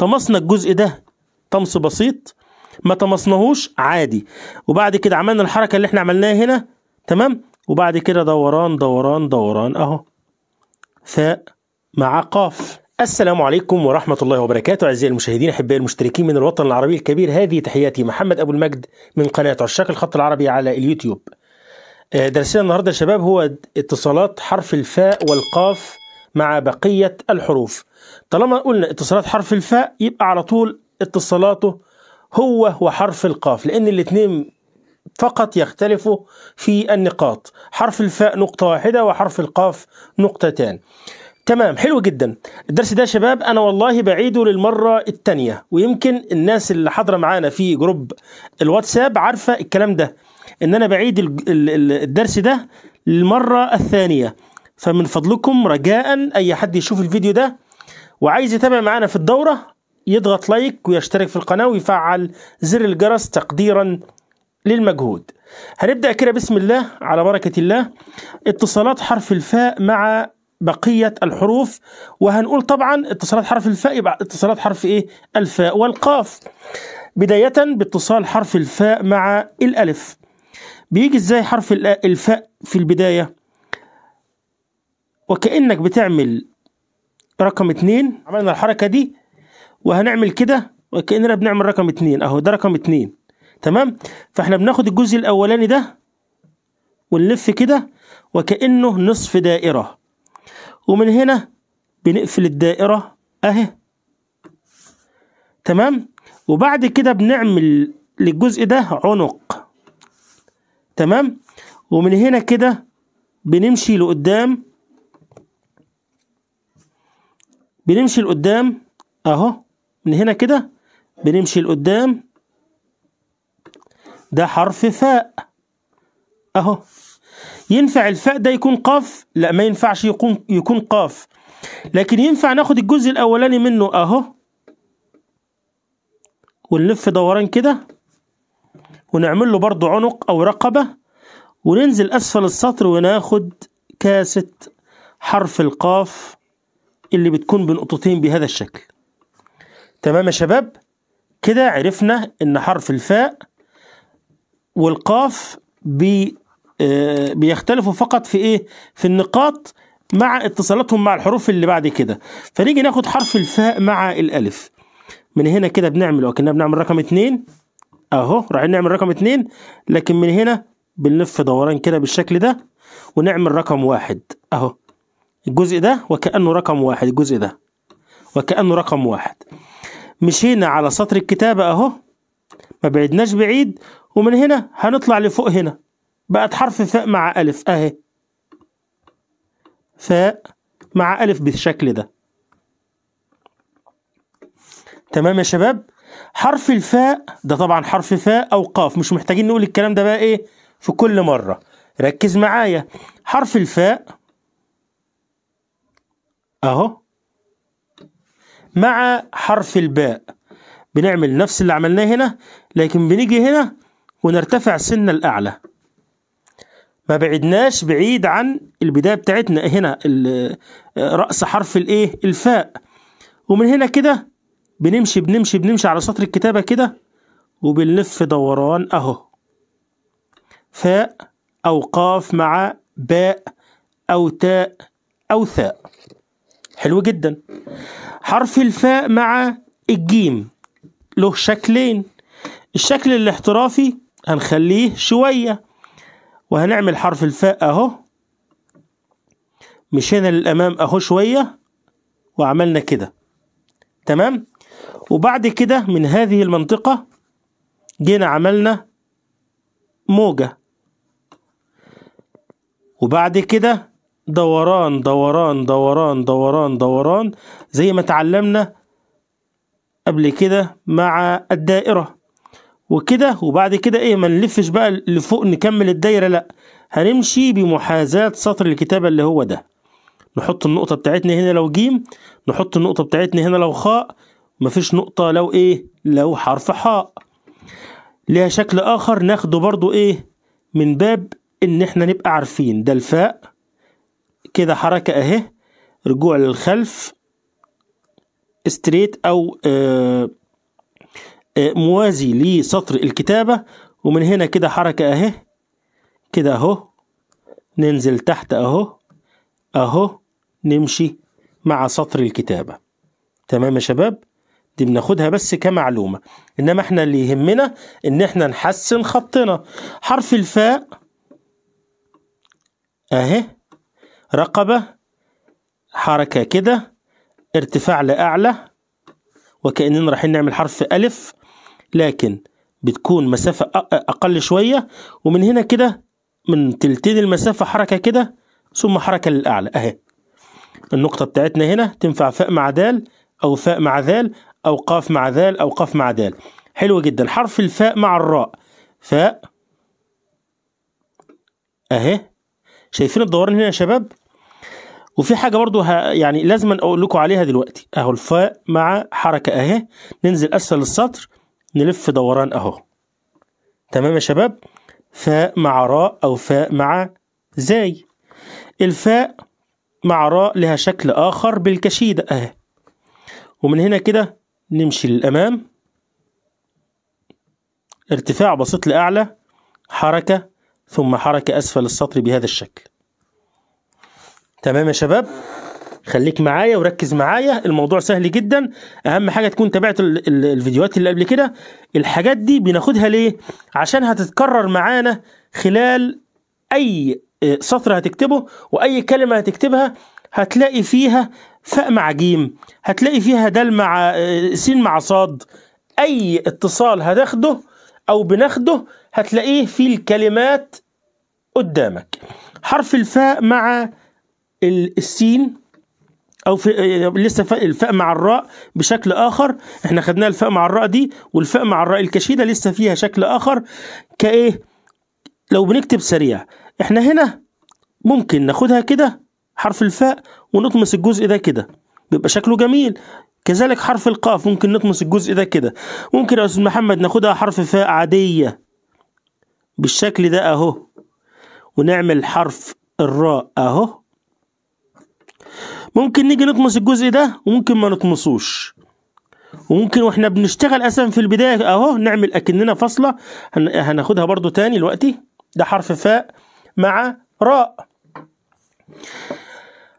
طمسنا الجزء ده طمس بسيط ما طمسناهوش عادي وبعد كده عملنا الحركة اللي احنا عملناها هنا تمام وبعد كده دوران دوران دوران اهو ثاء مع قاف السلام عليكم ورحمة الله وبركاته أعزائي المشاهدين أحبائي المشتركين من الوطن العربي الكبير هذه تحياتي محمد أبو المجد من قناة عشاق الخط العربي على اليوتيوب آه، درسنا النهاردة يا شباب هو اتصالات حرف الفاء والقاف مع بقية الحروف طالما قلنا اتصالات حرف الفاء يبقى على طول اتصالاته هو وحرف القاف لأن الاثنين فقط يختلفوا في النقاط حرف الفاء نقطة واحدة وحرف القاف نقطتان تمام حلو جدا الدرس ده يا شباب انا والله بعيده للمره الثانيه ويمكن الناس اللي حاضره معانا في جروب الواتساب عارفه الكلام ده ان انا بعيد الدرس ده للمره الثانيه فمن فضلكم رجاء أي حد يشوف الفيديو ده وعايز يتابع معانا في الدورة يضغط لايك ويشترك في القناة ويفعل زر الجرس تقديرا للمجهود هنبدأ كده بسم الله على بركة الله اتصالات حرف الفاء مع بقية الحروف وهنقول طبعا اتصالات حرف الفاء يبقى اتصالات حرف ايه الفاء والقاف بداية باتصال حرف الفاء مع الألف بيجي ازاي حرف الفاء في البداية وكأنك بتعمل رقم اتنين عملنا الحركة دي وهنعمل كده وكأننا بنعمل رقم اتنين اهو ده رقم اتنين تمام فاحنا بناخد الجزء الاولاني ده ونلف كده وكأنه نصف دائرة ومن هنا بنقفل الدائرة اهي تمام وبعد كده بنعمل للجزء ده عنق تمام ومن هنا كده بنمشي لقدام بنمشي لقدام اهو من هنا كده بنمشي لقدام ده حرف فاء اهو ينفع الفاء ده يكون قاف لا ما ينفعش يكون يكون قاف لكن ينفع ناخد الجزء الاولاني منه اهو ونلف دوران كده ونعمل له برضه عنق او رقبة وننزل اسفل السطر وناخد كاسة حرف القاف اللي بتكون بنقطتين بهذا الشكل تمام يا شباب كده عرفنا ان حرف الفاء والقاف بي آه، بيختلفوا فقط في ايه في النقاط مع اتصالاتهم مع الحروف اللي بعد كده فنيجي ناخد حرف الفاء مع الالف من هنا كده بنعمل وكنا بنعمل رقم اتنين اهو رايحين نعمل رقم اتنين لكن من هنا بنلف دوران كده بالشكل ده ونعمل رقم واحد اهو الجزء ده وكأنه رقم واحد الجزء ده وكأنه رقم واحد مشينا على سطر الكتابة أهو ما بعدناش بعيد ومن هنا هنطلع لفوق هنا بقت حرف فاء مع ألف أهي فاء مع ألف بالشكل ده تمام يا شباب حرف الفاء ده طبعا حرف فاء أو قاف مش محتاجين نقول الكلام ده بقى إيه في كل مرة ركز معايا حرف الفاء اهو مع حرف الباء بنعمل نفس اللي عملناه هنا لكن بنيجي هنا ونرتفع سن الأعلى ما بعدناش بعيد عن البداية بتاعتنا هنا آه، رأس حرف الايه الفاء ومن هنا كده بنمشي بنمشي بنمشي على سطر الكتابة كده وبنلف دوران اهو فاء أو قاف مع باء أو تاء أو ثاء حلو جدا حرف الفاء مع الجيم له شكلين الشكل الاحترافي هنخليه شوية وهنعمل حرف الفاء اهو مشينا للأمام اهو شوية وعملنا كده تمام وبعد كده من هذه المنطقة جينا عملنا موجة وبعد كده دوران دوران دوران دوران دوران زي ما اتعلمنا قبل كده مع الدائرة وكده وبعد كده ايه ما نلفش بقى لفوق نكمل الدايرة لا هنمشي بمحاذاة سطر الكتابة اللي هو ده نحط النقطة بتاعتنا هنا لو جيم نحط النقطة بتاعتنا هنا لو خاء مفيش نقطة لو ايه لو حرف حاء ليها شكل اخر ناخده برضو ايه من باب ان احنا نبقى عارفين ده الفاء كده حركة اهي رجوع للخلف ستريت او آه آه موازي لسطر الكتابة ومن هنا كده حركة اهي كده اهو ننزل تحت اهو اهو نمشي مع سطر الكتابة تمام يا شباب دي بناخدها بس كمعلومة انما احنا اللي يهمنا ان احنا نحسن خطنا حرف الفاء اهي رقبة حركة كده ارتفاع لأعلى وكأننا رايحين نعمل حرف ألف لكن بتكون مسافة أقل شوية ومن هنا كده من تلتين المسافة حركة كده ثم حركة للأعلى أهي النقطة بتاعتنا هنا تنفع فاء مع دال أو فاء مع ذال أو قاف مع ذال أو قاف مع دال حلو جدا حرف الفاء مع الراء فاء أهي شايفين الدوران هنا يا شباب وفي حاجه برضو يعني لازم اقول لكم عليها دلوقتي اهو الفاء مع حركه اهي ننزل اسفل السطر نلف دوران اهو تمام يا شباب فاء مع راء او فاء مع زاي الفاء مع راء لها شكل اخر بالكشيده اهي ومن هنا كده نمشي للامام ارتفاع بسيط لاعلى حركه ثم حركه اسفل السطر بهذا الشكل تمام يا شباب خليك معايا وركز معايا الموضوع سهل جدا اهم حاجه تكون تابعت الفيديوهات اللي قبل كده الحاجات دي بناخدها ليه عشان هتتكرر معانا خلال اي آه، سطر هتكتبه واي كلمه هتكتبها هتلاقي فيها فاء مع جيم هتلاقي فيها دال مع آه، س مع صاد اي اتصال هتاخده او بناخده هتلاقيه في الكلمات قدامك حرف الفاء مع السين او في آه، لسه الفاء مع الراء بشكل اخر احنا خدناها الفاء مع الراء دي والفاء مع الراء الكشيده لسه فيها شكل اخر كايه لو بنكتب سريع احنا هنا ممكن ناخدها كده حرف الفاء ونطمس الجزء ده كده بيبقى شكله جميل كذلك حرف القاف ممكن نطمس الجزء ده كده ممكن يا استاذ محمد ناخدها حرف فاء عاديه بالشكل ده اهو ونعمل حرف الراء اهو ممكن نيجي نطمس الجزء ده وممكن ما نطمسوش وممكن واحنا بنشتغل اساسا في البدايه اهو نعمل اكننا فاصله هناخدها برضو تاني دلوقتي ده حرف فاء مع راء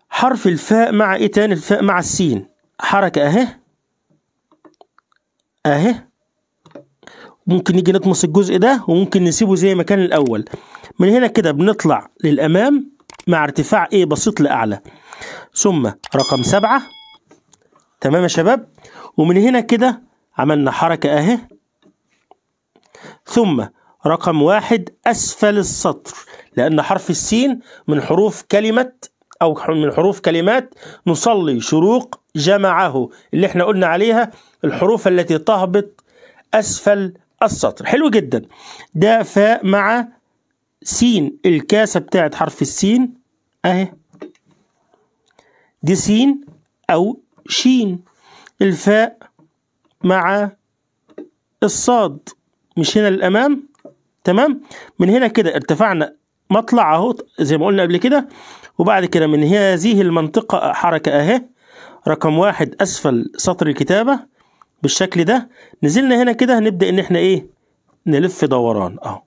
حرف الفاء مع ايه تاني الفاء مع السين حركه اهي اهي ممكن نيجي نطمس الجزء ده وممكن نسيبه زي ما كان الاول من هنا كده بنطلع للامام مع ارتفاع ايه بسيط لاعلى ثم رقم سبعة تمام يا شباب ومن هنا كده عملنا حركة اهي ثم رقم واحد أسفل السطر لأن حرف السين من حروف كلمة أو من حروف كلمات نصلي شروق جمعه اللي احنا قلنا عليها الحروف التي تهبط أسفل السطر حلو جدا ده فاء مع سين الكاسة بتاعت حرف السين أهي دي سين أو شين الفاء مع الصاد مش هنا للأمام تمام من هنا كده ارتفعنا مطلع أهو زي ما قلنا قبل كده وبعد كده من هذه المنطقة حركة أهي رقم واحد أسفل سطر الكتابة بالشكل ده نزلنا هنا كده نبدأ إن إحنا إيه نلف دوران أهو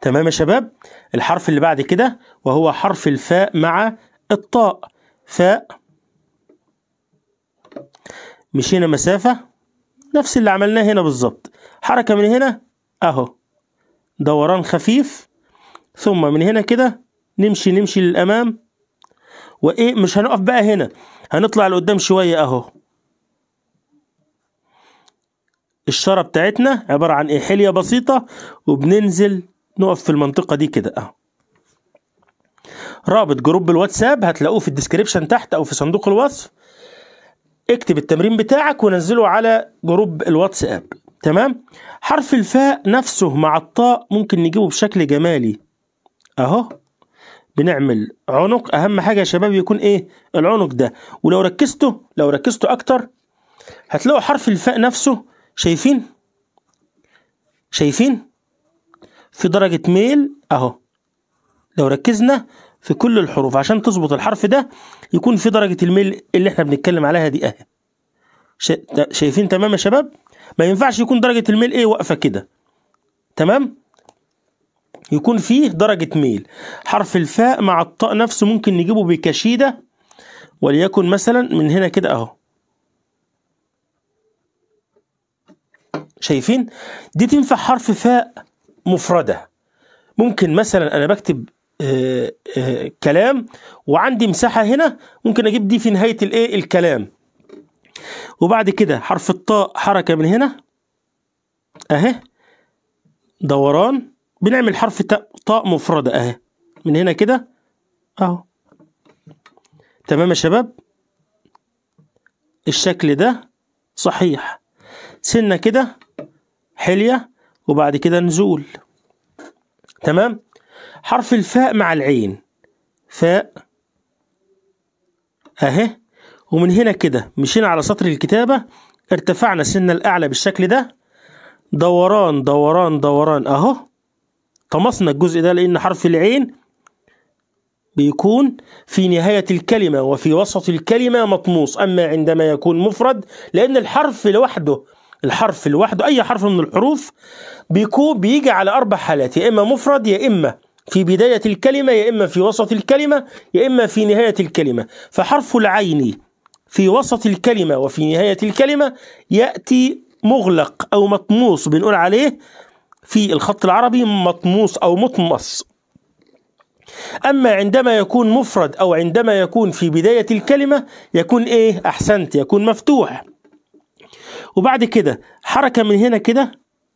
تمام يا شباب الحرف اللي بعد كده وهو حرف الفاء مع الطاء فاء مشينا مسافة نفس اللي عملناه هنا بالظبط حركة من هنا أهو دوران خفيف ثم من هنا كده نمشي نمشي للأمام وإيه مش هنقف بقى هنا هنطلع لقدام شوية أهو الشارة بتاعتنا عبارة عن إيه حلية بسيطة وبننزل نقف في المنطقة دي كده أهو رابط جروب الواتساب هتلاقوه في الديسكريبشن تحت او في صندوق الوصف اكتب التمرين بتاعك ونزله على جروب الواتساب تمام حرف الفاء نفسه مع الطاء ممكن نجيبه بشكل جمالي اهو بنعمل عنق اهم حاجه يا شباب يكون ايه العنق ده ولو ركزتوا لو ركزتوا اكتر هتلاقوا حرف الفاء نفسه شايفين شايفين في درجه ميل اهو لو ركزنا في كل الحروف عشان تظبط الحرف ده يكون في درجة الميل اللي احنا بنتكلم عليها دي اهي شايفين تمام يا شباب ما ينفعش يكون درجة الميل ايه واقفة كده تمام يكون فيه درجة ميل حرف الفاء مع الطاء نفسه ممكن نجيبه بكشيدة وليكن مثلا من هنا كده اهو شايفين دي تنفع حرف فاء مفردة ممكن مثلا انا بكتب آه، آه، كلام وعندي مساحة هنا ممكن أجيب دي في نهاية الإيه الكلام وبعد كده حرف الطاء حركة من هنا أهي دوران بنعمل حرف طاء مفردة أهي من هنا كده أهو تمام يا شباب الشكل ده صحيح سنة كده حلية وبعد كده نزول تمام حرف الفاء مع العين فاء اهي ومن هنا كده مشينا على سطر الكتابة ارتفعنا سنة الأعلى بالشكل ده دوران دوران دوران أهو طمسنا الجزء ده لأن حرف العين بيكون في نهاية الكلمة وفي وسط الكلمة مطموس أما عندما يكون مفرد لأن الحرف لوحده الحرف لوحده أي حرف من الحروف بيكون بيجي على أربع حالات يا إما مفرد يا إما في بداية الكلمة يا إما في وسط الكلمة يا إما في نهاية الكلمة فحرف العين في وسط الكلمة وفي نهاية الكلمة يأتي مغلق أو مطموس بنقول عليه في الخط العربي مطموس أو مطمس أما عندما يكون مفرد أو عندما يكون في بداية الكلمة يكون إيه أحسنت يكون مفتوح وبعد كده حركة من هنا كده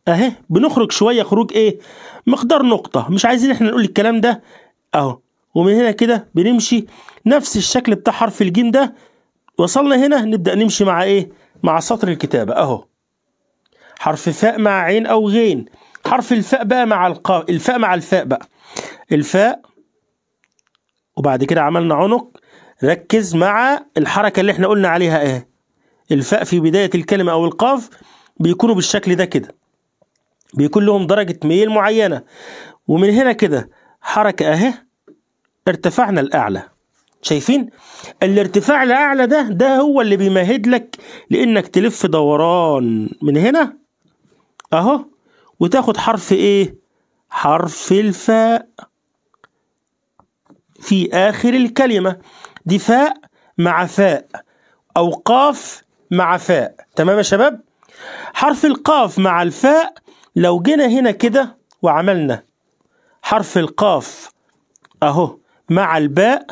اهي بنخرج شويه خروج ايه مقدار نقطه مش عايزين احنا نقول الكلام ده اهو ومن هنا كده بنمشي نفس الشكل بتاع حرف الجيم ده وصلنا هنا نبدا نمشي مع ايه مع سطر الكتابه اهو حرف فاء مع عين او غين حرف الفاء بقى مع القاف الفاء مع الفاء بقى الفاء وبعد كده عملنا عنق ركز مع الحركه اللي احنا قلنا عليها ايه الفاء في بدايه الكلمه او القاف بيكونوا بالشكل ده كده بيكون لهم درجة ميل معينة ومن هنا كده حركة اهي ارتفعنا الأعلى شايفين الارتفاع الأعلى ده ده هو اللي بيمهد لك لإنك تلف دوران من هنا أهو وتاخد حرف إيه حرف الفاء في آخر الكلمة دي فاء مع فاء أو قاف مع فاء تمام يا شباب حرف القاف مع الفاء لو جينا هنا كده وعملنا حرف القاف اهو مع الباء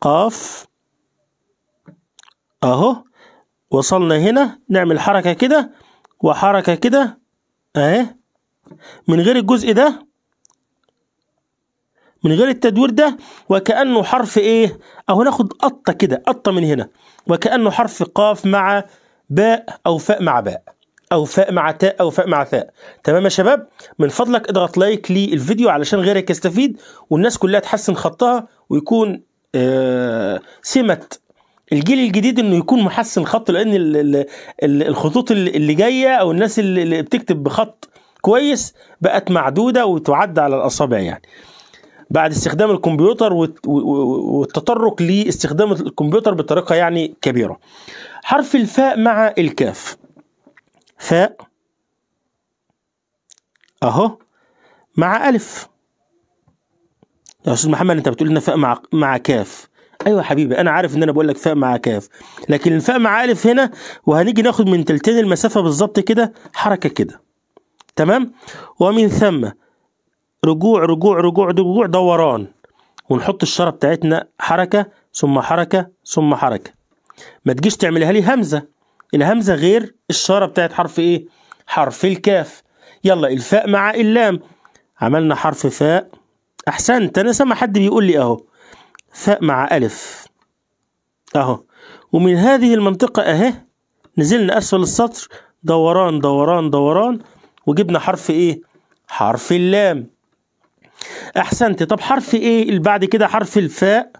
قاف اهو وصلنا هنا نعمل حركة كده وحركة كده اهي من غير الجزء ده من غير التدوير ده وكأنه حرف ايه اهو ناخد قطة كده قطة من هنا وكأنه حرف قاف مع باء او فاء مع باء او فاء مع تاء او فاء مع ثاء تمام يا شباب من فضلك اضغط لايك للفيديو علشان غيرك يستفيد والناس كلها تحسن خطها ويكون آه سمه الجيل الجديد انه يكون محسن خط لان الخطوط اللي جايه او الناس اللي بتكتب بخط كويس بقت معدوده وتعد على الاصابع يعني بعد استخدام الكمبيوتر والتطرق لاستخدام الكمبيوتر بطريقه يعني كبيره حرف الفاء مع الكاف فاء اهو مع الف يا استاذ محمد انت بتقول لنا فاء مع مع كاف ايوه يا حبيبي انا عارف ان انا بقول لك فاء مع كاف لكن الفاء مع الف هنا وهنيجي ناخد من تلتين المسافه بالظبط كده حركه كده تمام ومن ثم رجوع رجوع رجوع رجوع دوران ونحط الشاره بتاعتنا حركه ثم حركه ثم حركه ما تجيش تعملها لي همزه الهمزة غير الشارة بتاعت حرف ايه حرف الكاف يلا الفاء مع اللام عملنا حرف فاء احسنت انا سامع حد بيقول لي اهو فاء مع الف اهو ومن هذه المنطقة اهي نزلنا اسفل السطر دوران دوران دوران وجبنا حرف ايه حرف اللام احسنت طب حرف ايه اللي بعد كده حرف الفاء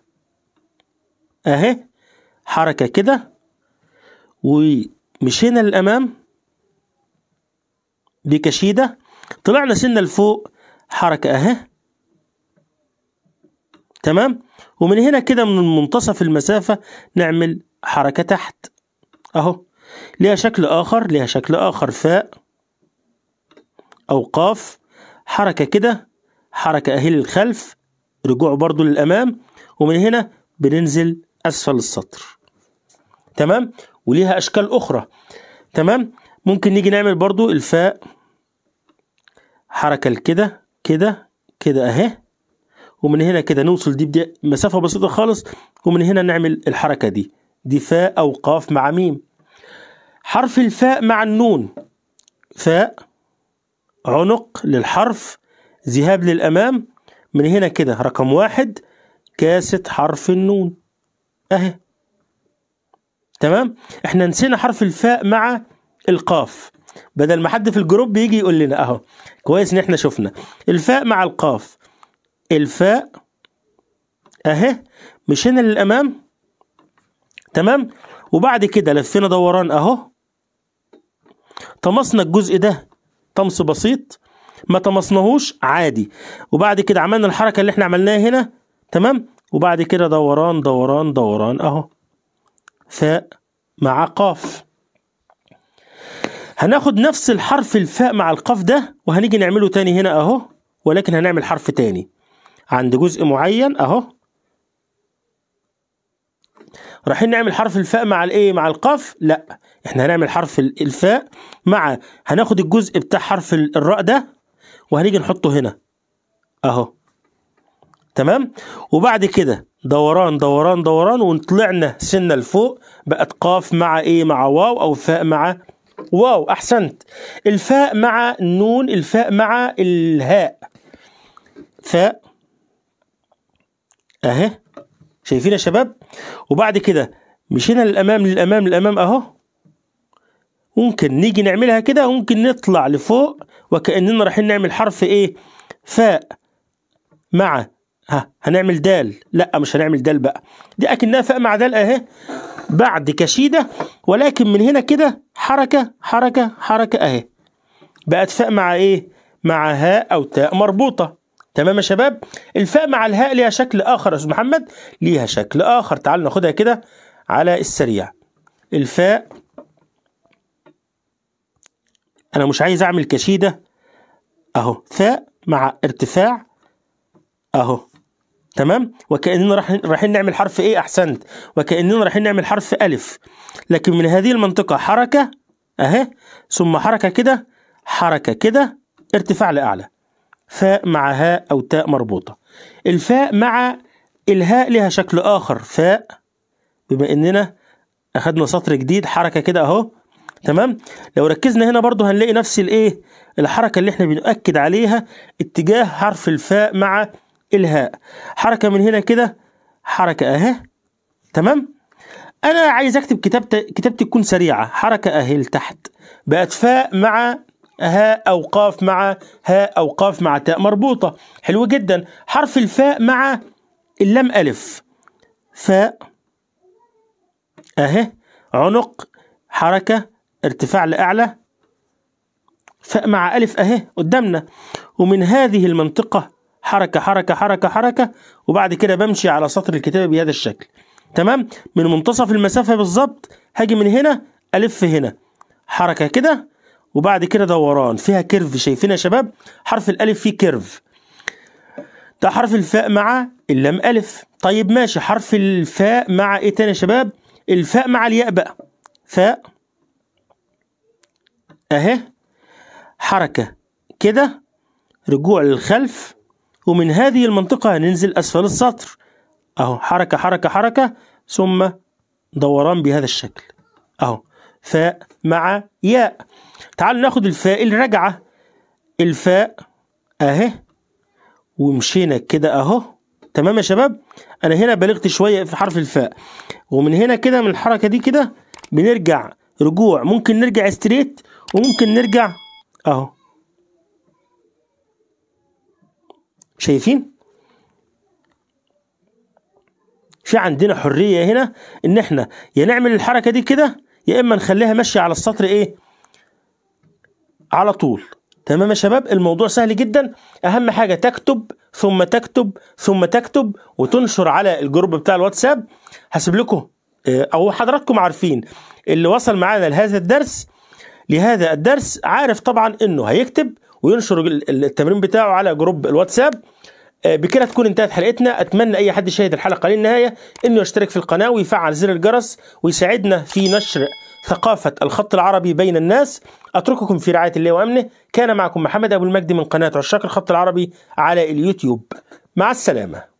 اهي حركة كده ومشينا للأمام دي كشيدة طلعنا سنة لفوق حركة أهي تمام ومن هنا كده من منتصف المسافة نعمل حركة تحت أهو ليها شكل آخر ليها شكل آخر فاء أو قاف حركة كده حركة أهي للخلف رجوع برضو للأمام ومن هنا بننزل أسفل السطر تمام وليها أشكال أخرى تمام ممكن نيجي نعمل برضو الفاء حركة لكده كده كده أهي ومن هنا كده نوصل دي بدي مسافة بسيطة خالص ومن هنا نعمل الحركة دي دي فاء أو قاف مع ميم حرف الفاء مع النون فاء عنق للحرف ذهاب للأمام من هنا كده رقم واحد كاسة حرف النون أهي تمام احنا نسينا حرف الفاء مع القاف بدل ما حد في الجروب يجي يقول لنا اهو كويس ان احنا شفنا الفاء مع القاف الفاء اهي مش هنا للامام تمام وبعد كده لفينا دوران اهو طمسنا الجزء ده طمس بسيط ما طمسناهوش عادي وبعد كده عملنا الحركه اللي احنا عملناها هنا تمام وبعد كده دوران دوران دوران اهو ثاء مع قاف هناخد نفس الحرف الفاء مع القاف ده وهنيجي نعمله تاني هنا اهو ولكن هنعمل حرف تاني عند جزء معين اهو رايحين نعمل حرف الفاء مع الايه مع القاف لا احنا هنعمل حرف الفاء مع هناخد الجزء بتاع حرف الراء ده وهنيجي نحطه هنا اهو تمام وبعد كده دوران دوران دوران وطلعنا سنه لفوق بقت قاف مع ايه مع واو او فاء مع واو احسنت الفاء مع النون الفاء مع الهاء فاء اهي شايفين يا شباب وبعد كده مشينا للامام للامام للامام اهو ممكن نيجي نعملها كده ممكن نطلع لفوق وكاننا رايحين نعمل حرف ايه فاء مع ها هنعمل دال لا مش هنعمل دال بقى دي اكنها فاء مع دال اهي بعد كشيده ولكن من هنا كده حركه حركه حركه اهي بقت فاء مع ايه مع هاء او تاء مربوطه تمام يا شباب الفاء مع الهاء ليها شكل اخر يا استاذ محمد ليها شكل اخر تعال ناخدها كده على السريع الفاء انا مش عايز اعمل كشيده اهو فاء مع ارتفاع اهو تمام وكاننا رايحين نعمل حرف ايه احسنت وكاننا رايحين نعمل حرف الف لكن من هذه المنطقه حركه اهي ثم حركه كده حركه كده ارتفاع لاعلى فاء مع هاء او تاء مربوطه الفاء مع الهاء لها شكل اخر فاء بما اننا اخدنا سطر جديد حركه كده اهو تمام لو ركزنا هنا برضو هنلاقي نفس الايه الحركه اللي احنا بنؤكد عليها اتجاه حرف الفاء مع الهاء حركه من هنا كده حركه اهي تمام انا عايز اكتب كتابتي كتابتي تكون سريعه حركه اهي لتحت بقت فاء مع هاء او قاف مع هاء او قاف مع تاء مربوطه حلو جدا حرف الفاء مع اللام الف فاء اهي عنق حركه ارتفاع لاعلى فاء مع الف اهي قدامنا ومن هذه المنطقه حركة حركة حركة حركة وبعد كده بمشي على سطر الكتابة بهذا الشكل تمام من منتصف المسافة بالظبط هاجي من هنا ألف هنا حركة كده وبعد كده دوران فيها كيرف شايفين يا شباب حرف الألف فيه كيرف ده حرف الفاء مع اللام ألف طيب ماشي حرف الفاء مع إيه تاني يا شباب الفاء مع الياء بقى فاء أهي حركة كده رجوع للخلف ومن هذه المنطقة هننزل أسفل السطر أهو حركة حركة حركة ثم دوران بهذا الشكل أهو فاء مع ياء تعالوا ناخد الفاء الرجعة الفاء أهي ومشينا كده أهو تمام يا شباب أنا هنا بلغت شوية في حرف الفاء ومن هنا كده من الحركة دي كده بنرجع رجوع ممكن نرجع ستريت وممكن نرجع أهو شايفين في عندنا حرية هنا ان احنا يا نعمل الحركة دي كده يا اما نخليها ماشية على السطر ايه على طول تمام يا شباب الموضوع سهل جدا اهم حاجة تكتب ثم تكتب ثم تكتب وتنشر على الجروب بتاع الواتساب هسيب لكم آه، او حضراتكم عارفين اللي وصل معانا لهذا الدرس لهذا الدرس عارف طبعا انه هيكتب وينشر التمرين بتاعه على جروب الواتساب آه، بكده تكون انتهت حلقتنا اتمنى اي حد شاهد الحلقه للنهايه انه يشترك في القناه ويفعل زر الجرس ويساعدنا في نشر ثقافه الخط العربي بين الناس اترككم في رعايه الله وامنه كان معكم محمد ابو المجد من قناه عشاق الخط العربي على اليوتيوب مع السلامه